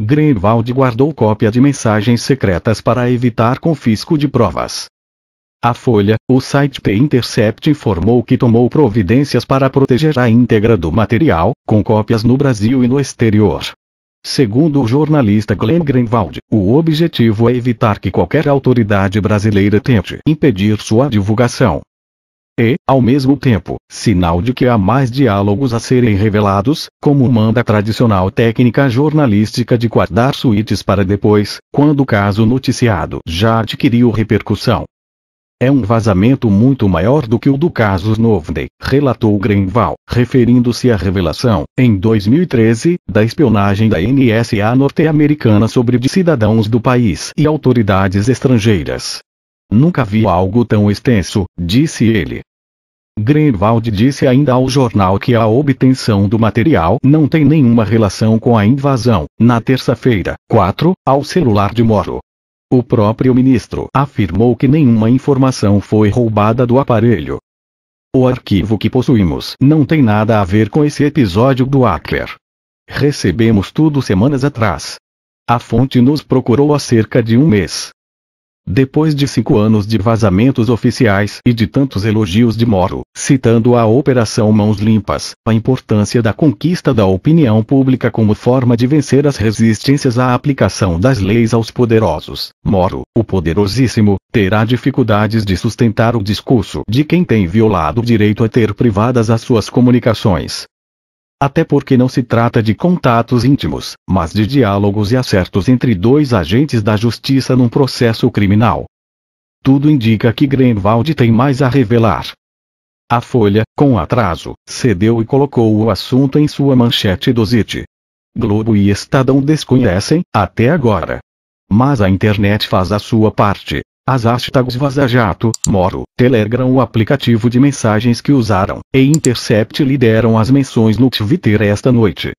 Greenwald guardou cópia de mensagens secretas para evitar confisco de provas. A Folha, o site The Intercept informou que tomou providências para proteger a íntegra do material, com cópias no Brasil e no exterior. Segundo o jornalista Glenn Greenwald, o objetivo é evitar que qualquer autoridade brasileira tente impedir sua divulgação e, ao mesmo tempo, sinal de que há mais diálogos a serem revelados, como manda a tradicional técnica jornalística de guardar suítes para depois, quando o caso noticiado já adquiriu repercussão. É um vazamento muito maior do que o do caso Snowden, relatou Grenval, referindo-se à revelação, em 2013, da espionagem da NSA norte-americana sobre cidadãos do país e autoridades estrangeiras, Nunca vi algo tão extenso, disse ele. Greenwald disse ainda ao jornal que a obtenção do material não tem nenhuma relação com a invasão, na terça-feira, 4, ao celular de Moro. O próprio ministro afirmou que nenhuma informação foi roubada do aparelho. O arquivo que possuímos não tem nada a ver com esse episódio do hacker. Recebemos tudo semanas atrás. A fonte nos procurou há cerca de um mês. Depois de cinco anos de vazamentos oficiais e de tantos elogios de Moro, citando a Operação Mãos Limpas, a importância da conquista da opinião pública como forma de vencer as resistências à aplicação das leis aos poderosos, Moro, o poderosíssimo, terá dificuldades de sustentar o discurso de quem tem violado o direito a ter privadas as suas comunicações, até porque não se trata de contatos íntimos, mas de diálogos e acertos entre dois agentes da justiça num processo criminal. Tudo indica que Greenwald tem mais a revelar. A Folha, com atraso, cedeu e colocou o assunto em sua manchete do ZIT. Globo e Estadão desconhecem, até agora. Mas a internet faz a sua parte, as hashtags Vaza Jato, Moro, Telegram o aplicativo de mensagens que usaram, e Intercept lideram as menções no Twitter esta noite.